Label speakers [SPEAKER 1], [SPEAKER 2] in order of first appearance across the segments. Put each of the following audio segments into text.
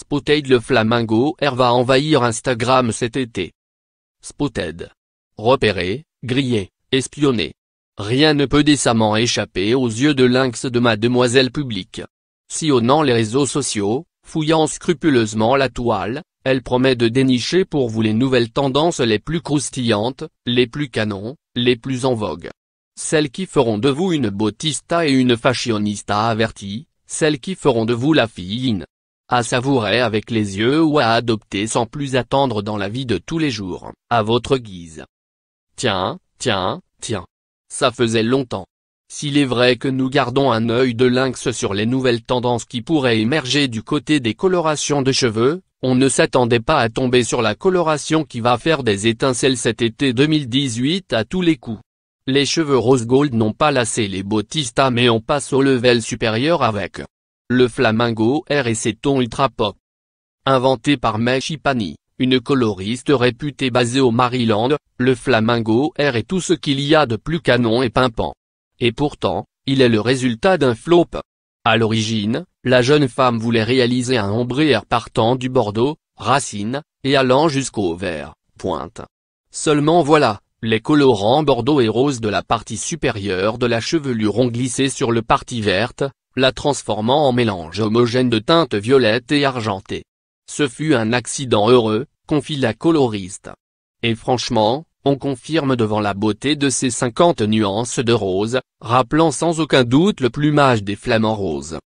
[SPEAKER 1] Spotted le flamingo R va envahir Instagram cet été. Spotted. Repéré, grillé, espionné. Rien ne peut décemment échapper aux yeux de lynx de mademoiselle publique. Sillonnant les réseaux sociaux, fouillant scrupuleusement la toile, elle promet de dénicher pour vous les nouvelles tendances les plus croustillantes, les plus canons, les plus en vogue. Celles qui feront de vous une bottista et une fashionista avertie, celles qui feront de vous la fille in, à savourer avec les yeux ou à adopter sans plus attendre dans la vie de tous les jours, à votre guise. Tiens, tiens, tiens. Ça faisait longtemps. S'il est vrai que nous gardons un œil de lynx sur les nouvelles tendances qui pourraient émerger du côté des colorations de cheveux, on ne s'attendait pas à tomber sur la coloration qui va faire des étincelles cet été 2018 à tous les coups. Les cheveux rose gold n'ont pas lassé les bottistas mais on passe au level supérieur avec le Flamingo R et ses tons ultra pop. Inventé par May Pani, une coloriste réputée basée au Maryland, le Flamingo R est tout ce qu'il y a de plus canon et pimpant. Et pourtant, il est le résultat d'un flop. À l'origine, la jeune femme voulait réaliser un ombré air partant du Bordeaux, Racine, et allant jusqu'au vert, pointe. Seulement voilà, les colorants bordeaux et roses de la partie supérieure de la chevelure ont glissé sur le parti verte, la transformant en mélange homogène de teintes violettes et argentées. Ce fut un accident heureux, confie la coloriste. Et franchement, on confirme devant la beauté de ces 50 nuances de rose, rappelant sans aucun doute le plumage des flamants roses.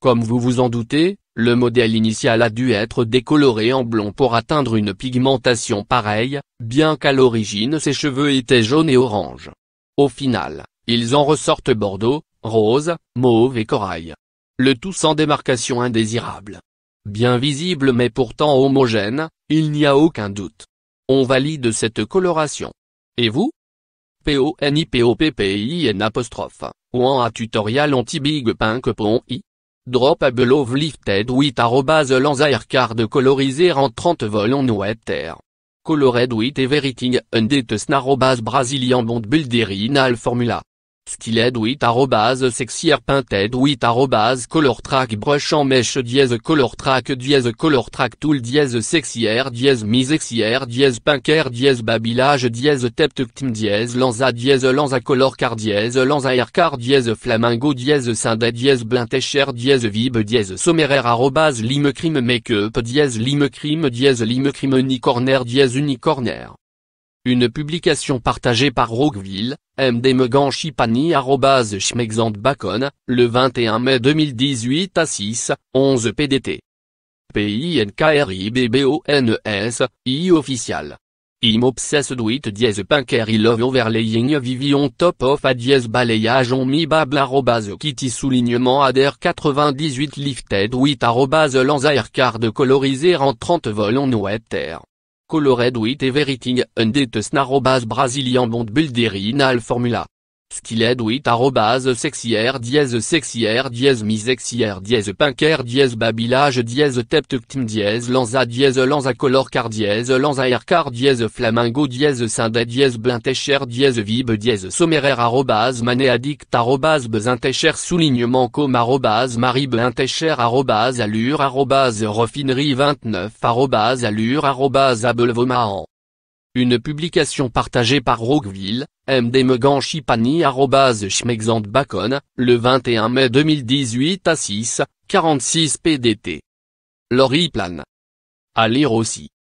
[SPEAKER 1] Comme vous vous en doutez, le modèle initial a dû être décoloré en blond pour atteindre une pigmentation pareille, bien qu'à l'origine ses cheveux étaient jaunes et orange. Au final, ils en ressortent bordeaux, rose, mauve et corail. Le tout sans démarcation indésirable. Bien visible mais pourtant homogène, il n'y a aucun doute. On valide cette coloration. Et vous P P P P O O N I n apostrophe, ou en a tutorial anti-big pink pon i. Drop a below lifted with arrobas lanzair card colorisé en 30 vol on wetter. Colored with everything and brazilian bond bulderinal formula sexier color track brush en mèche dièse color track dièse color track tool dièse sexier dièse misexier dièse pinker dièse babillage dièse teptuctim dièse lanza dièse lanza color car dièse lanza air car dièse flamingo dièse synda dièse blintecher dièse vibe dièse sommaire arrobase lime crime make-up dièse lime crime dièse lime crime unicorner dièse unicorner une publication partagée par Rockville, bacon, le 21 mai 2018 à 6, 11 pdt. PINKRIBBONES, I official. Im obsessed with pinker i love overlaying vivion top of a dièse balayage on mi soulignement ader 98 lifted with arrobase lanza card colorisé en 30 vol on Colored with everything and un snarrow base Brazilian bond formula skilled with arrobase sexier dièse sexier dièse misexière dièse pinker dièse babilage dièse teptectim dièse lanza dièse lanza color car dièse lanza car dièse flamingo dièse syndet dièse blintécher dièse vibe dièse sommaire arrobase addict arrobase bezintécher soulignement com arrobase marie blintécher arrobase allure arrobase raffinerie 29 arrobase allure arrobase abelvomahan une publication partagée par Rockville, Bacon, le 21 mai 2018 à 6, 46 pdt. Laurie Plane. À lire aussi.